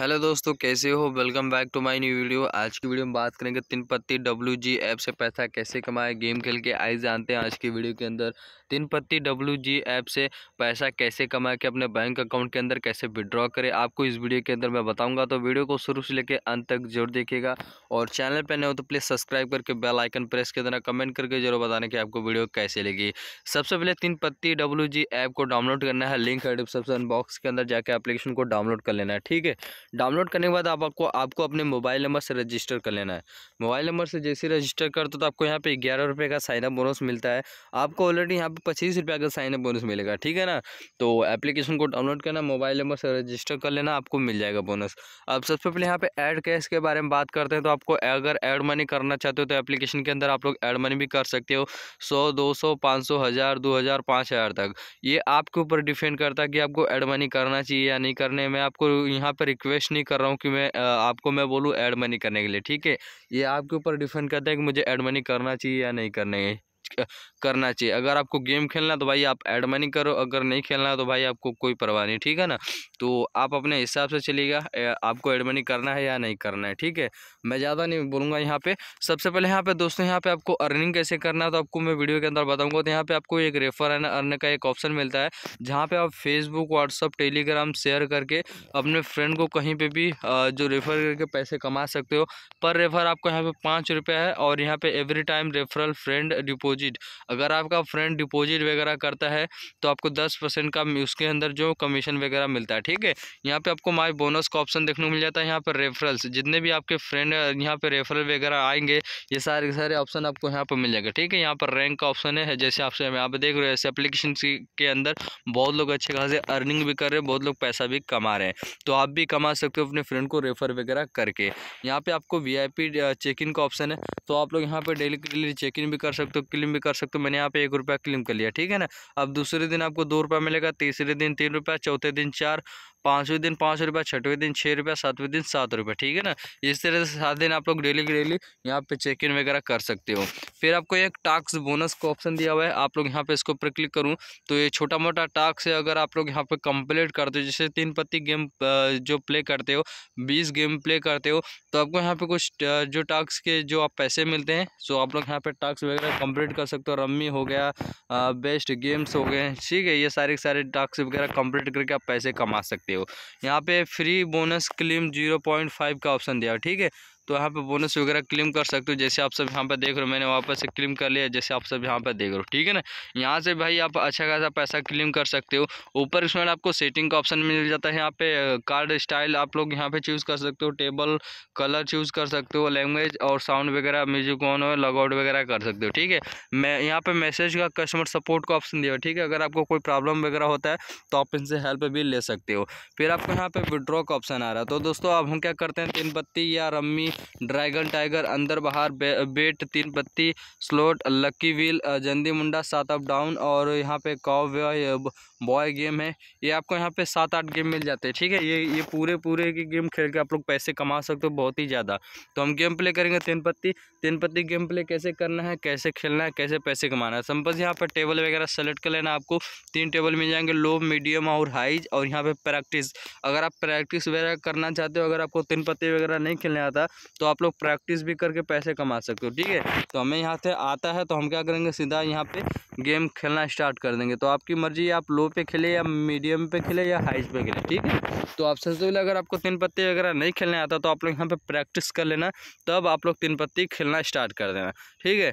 hello दोस्तों कैसे हो welcome back to my new video आज की वीडियो में बात करेंगे तीन पत्ती डब्ल्यू जी ऐप से पैसा कैसे कमाए गेम खेल के आइए जानते हैं आज की वीडियो के अंदर तीन पत्ती डब्ल्यू जी ऐप से पैसा कैसे कमाए के अपने बैंक अकाउंट के अंदर कैसे विड्रॉ करें आपको इस वीडियो के अंदर मैं बताऊँगा तो वीडियो को शुरू से लेकर अंत तक जरूर देखिएगा और चैनल पर नए हो तो प्लीज़ सब्सक्राइब करके बेल आइकन प्रेस कर देना कमेंट करके जरूर बताना कि आपको वीडियो कैसे लगी सबसे पहले तीन पत्ती डब्ल्यू ऐप को डाउनलोड करना है लिंक है डिस्क्रिप्शन बॉक्स के अंदर जाकर एप्लीकेशन को डाउनलोड कर लेना है ठीक है डाउनलोड करने के बाद आप आपको आपको अपने मोबाइल नंबर से रजिस्टर कर लेना है मोबाइल नंबर से जैसे रजिस्टर कर तो, तो आपको यहाँ पे ग्यारह रुपये का साइनअप बोनस मिलता है आपको ऑलरेडी यहाँ पे पच्चीस रुपये का साइनअप बोनस मिलेगा ठीक है ना तो एप्लीकेशन को डाउनलोड करना मोबाइल नंबर से रजिस्टर कर लेना आपको मिल जाएगा बोनस अब सबसे पहले यहाँ पे एड कैश के बारे में बात करते हैं तो आपको अगर एड मनी करना चाहते हो तो एप्लीकेशन के अंदर आप लोग एड मनी भी कर सकते हो सौ दो सौ पाँच सौ हज़ार दो हज़ार पाँच हज़ार तक ये आपके ऊपर डिपेंड करता है कि आपको एड मनी करना चाहिए या नहीं करने में आपको यहाँ पर रिक्वेस्ट सजेस्ट नहीं कर रहा हूँ कि मैं आपको मैं बोलूँ ऐड मनी करने के लिए ठीक है ये आपके ऊपर डिफेंड करता है कि मुझे ऐड मनी करना चाहिए या नहीं करना है करना चाहिए अगर आपको गेम खेलना है तो भाई आप ऐड मनी करो अगर नहीं खेलना है तो भाई आपको कोई परवाह नहीं ठीक है ना तो आप अपने हिसाब से चलिएगा आपको ऐड मनी करना है या नहीं करना है ठीक है मैं ज़्यादा नहीं बोलूँगा यहाँ पर सबसे पहले यहाँ पर दोस्तों यहाँ पर आपको अर्निंग कैसे करना है तो आपको मैं वीडियो के अंदर बताऊँगा तो यहाँ पर आपको एक रेफर एंड अर्न का एक ऑप्शन मिलता है जहाँ पर आप फेसबुक व्हाट्सअप टेलीग्राम शेयर करके अपने फ्रेंड को कहीं पर भी जो रेफर करके पैसे कमा सकते हो पर रेफर आपको यहाँ पर पाँच है और यहाँ पर every time referral friend deposit deposit अगर आपका फ्रेंड डिपॉजिट वगैरह करता है तो आपको दस परसेंट का उसके अंदर जो कमीशन वगैरह मिलता है ठीक है यहाँ पे आपको माई बोनस का ऑप्शन देखने को मिल जाता है यहाँ पर रेफरल्स जितने भी आपके फ्रेंड यहाँ पर रेफरल वगैरह आएंगे ये सारे के सारे ऑप्शन आपको यहाँ पर मिल जाएगा ठीक है यहाँ पर रैंक का ऑप्शन है जैसे आपसे यहाँ पर देख रहे हो ऐसे अप्लीकेशन के अंदर बहुत लोग अच्छे खासे अर्निंग भी कर रहे हैं बहुत लोग पैसा भी कमा रहे हैं तो आप भी कमा सकते हो अपने फ्रेंड को रेफर वगैरह करके यहाँ पे आपको वीआईपी चेक इन का ऑप्शन है तो आप लोग यहाँ पे डेली के चेक इन भी कर सकते हो क्लिम भी कर सकते हो मैंने यहाँ पे एक रुपया क्लेम कर लिया ठीक है ना अब दूसरे दिन आपको दो रुपया मिलेगा तीसरे दिन तीन रुपया चौथे दिन चार पाँचवें दिन पाँच रुपया छठवें दिन छः रुपया सातवें दिन सात रुपये ठीक है ना इस तरह से सात दिन आप लोग डेली डेली यहाँ पे चेक इन वगैरह कर सकते हो फिर आपको एक टास्क बोनस का ऑप्शन दिया हुआ है आप लोग यहाँ पे इसको पर क्लिक करूँ तो ये छोटा मोटा टास्क है अगर आप लोग यहाँ पे कंप्लीट करते हो जैसे तीन पत्ती गेम जो प्ले करते हो बीस गेम प्ले करते हो तो आपको यहाँ पर कुछ जो टास्क के जो आप पैसे मिलते हैं सो आप लोग यहाँ पे टास्क वगैरह कम्प्लीट कर सकते हो रम्मी हो गया बेस्ट गेम्स हो गए ठीक है ये सारे सारे टास्क वगैरह कम्प्लीट करके आप पैसे कमा सकते सकते हो यहाँ पे free bonus claim zero point five का ऑप्शन दिया ठीक है तो यहाँ पे बोनस वगैरह क्लेम कर सकते हो जैसे आप सब यहाँ पे देख रहे हो मैंने वापस से क्लेम कर लिया जैसे आप सब यहाँ पे देख रहे हो ठीक है ना यहाँ से भाई आप अच्छा खासा पैसा क्लेम कर सकते हो ऊपर इसमें आपको सेटिंग का ऑप्शन मिल जाता है यहाँ पे कार्ड स्टाइल आप लोग यहाँ पे चूज़ कर सकते हो टेबल कलर चूज़ कर सकते हो लैंग्वेज और साउंड वगैरह म्यूजिक ऑन हो लॉगआउट वगैरह कर सकते हो ठीक है मैं यहाँ पर मैसेज का कस्टमर सपोर्ट का ऑप्शन दिया ठीक है अगर आपको कोई प्रॉब्लम वगैरह होता है तो आप इनसे हेल्प भी ले सकते हो फिर आपको यहाँ पर विड्रॉ का ऑप्शन आ रहा है तो दोस्तों अब हम क्या करते हैं तीन पत्ती या रम्मी ड्रैगन टाइगर अंदर बाहर बे, बेट तीन पत्ती स्लोट लक्की व्हील जंदी मुंडा सात अप डाउन और यहाँ पे कॉव बॉय गेम है ये आपको यहाँ पे सात आठ गेम मिल जाते हैं ठीक है ये ये पूरे पूरे की गेम खेल के आप लोग पैसे कमा सकते हो बहुत ही ज़्यादा तो हम गेम प्ले करेंगे तीन पत्ती तीन पत्ती गेम प्ले कैसे करना है कैसे खेलना है कैसे पैसे कमाना है सम्पल यहाँ पर टेबल वगैरह सेलेक्ट कर लेना आपको तीन टेबल मिल जाएंगे लो मीडियम और हाइज और यहाँ पर प्रैक्टिस अगर आप प्रैक्टिस वगैरह करना चाहते हो अगर आपको तीन पत्ती वगैरह नहीं खेलने आता तो आप लोग प्रैक्टिस भी करके पैसे कमा सकते हो ठीक है तो हमें यहाँ से आता है तो हम क्या करेंगे सीधा यहाँ पे गेम खेलना स्टार्ट कर देंगे तो आपकी मर्जी आप लो पे खेले या मीडियम पे खेले या हाइट पे खेले ठीक है तो आप सबसे पहले अगर आपको तीन पत्ती वगैरह नहीं खेलने आता तो आप लोग यहाँ पे प्रैक्टिस कर लेना तब आप लोग तीन पत्ती खेलना स्टार्ट कर देना ठीक है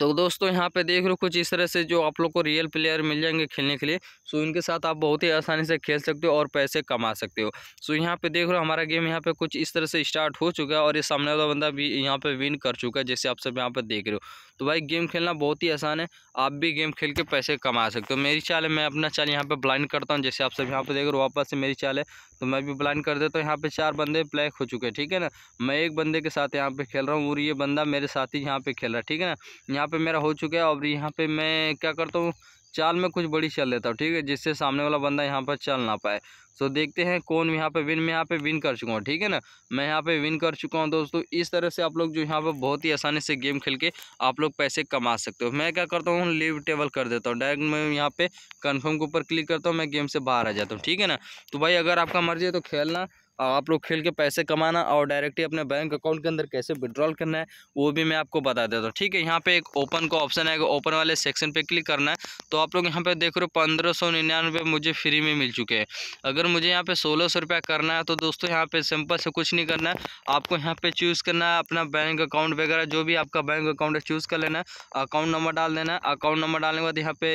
तो दोस्तों यहाँ पे देख लो कुछ इस तरह से जो आप लोग को रियल प्लेयर मिल जाएंगे खेलने के लिए सो इनके साथ आप बहुत ही आसानी से खेल सकते हो और पैसे कमा सकते हो सो यहाँ पे देख लो हमारा गेम यहाँ पे कुछ इस तरह से स्टार्ट हो चुका है और ये सामने वाला बंदा भी यहाँ पे विन कर चुका है जैसे आप सब यहाँ पे देख रहे हो तो भाई गेम खेलना बहुत ही आसान है आप भी गेम खेल के पैसे कमा सकते हो मेरी चाल है मैं अपना चाल यहाँ पे ब्लाइंड करता हूँ जैसे आप सब यहाँ पे देख रहे हो वापस से मेरी चाल है तो मैं भी ब्लाइंड कर देता हूँ यहाँ पे चार बंदे ब्लैक हो चुके हैं ठीक है ना मैं एक बंदे के साथ यहाँ पे खेल रहा हूँ और ये बंदा मेरे साथ ही यहाँ पे खेल रहा है ठीक है ना यहाँ पे मेरा हो चुका है और यहाँ पे मैं क्या करता हूँ चाल में कुछ बड़ी चल देता हूँ ठीक है जिससे सामने वाला बंदा यहाँ पर चल ना पाए सो तो देखते हैं कौन यहाँ पे विन मैं यहाँ पे विन कर चुका हूँ ठीक है ना मैं यहाँ पे विन कर चुका हूँ दोस्तों इस तरह से आप लोग जो यहाँ पे बहुत ही आसानी से गेम खेल के आप लोग पैसे कमा सकते हो मैं क्या करता हूँ लीव टेबल कर देता हूँ डायरेक्ट मैं यहाँ पे कन्फर्म के ऊपर क्लिक करता हूँ मैं गेम से बाहर आ जाता हूँ ठीक है ना तो भाई अगर आपका मर्जी है तो खेलना आप लोग खेल के पैसे कमाना और डायरेक्टली अपने बैंक अकाउंट के अंदर कैसे विड्रॉल करना है वो भी मैं आपको बता देता हूँ ठीक है यहाँ पे एक ओपन का ऑप्शन है ओपन वाले सेक्शन पे क्लिक करना है तो आप लोग यहाँ पे देख रहे हो पंद्रह सौ निन्यानवे मुझे फ्री में मिल चुके हैं अगर मुझे यहाँ पे सोलह सौ रुपया करना है तो दोस्तों यहाँ पे सिंपल से कुछ नहीं करना है आपको यहाँ पे चूज़ करना है अपना बैंक अकाउंट वगैरह जो भी आपका बैंक अकाउंट है चूज़ कर लेना है अकाउंट नंबर डाल देना है अकाउंट नंबर डालने के बाद यहाँ पे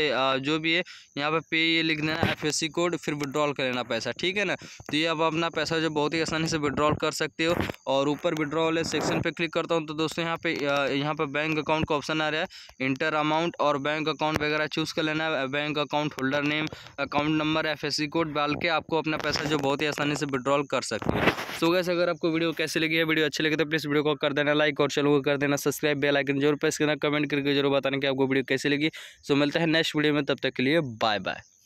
जो भी है यहाँ पे पे लिख देना है एफ कोड फिर विड्रॉल कर लेना पैसा ठीक है ना तो ये अब अपना पैसा जो बहुत ही आसानी से विड्रॉल कर सकते हो और ऊपर विड्रॉ वाले सेक्शन पे क्लिक करता हूँ तो दोस्तों यहाँ पे यहाँ पे बैंक अकाउंट का ऑप्शन आ रहा है इंटर अमाउंट और बैंक अकाउंट वगैरह चूज़ कर लेना है bank account holder name account number F code डाल के आपको अपना पैसा जो बहुत ही आसानी से विड्रॉल कर सकते हो सो गैस अगर आपको वीडियो कैसे लगी है वीडियो अच्छी लगी तो प्लीज़ वीडियो को कर देना लाइक और चलो कर देना सब्सक्राइब बेल आइकन जरूर प्रेस करना कमेंट करके जरूर बताना कि आपको वीडियो कैसी लगी सो मिलता है नेक्स्ट वीडियो में तब तक के लिए बाय बाय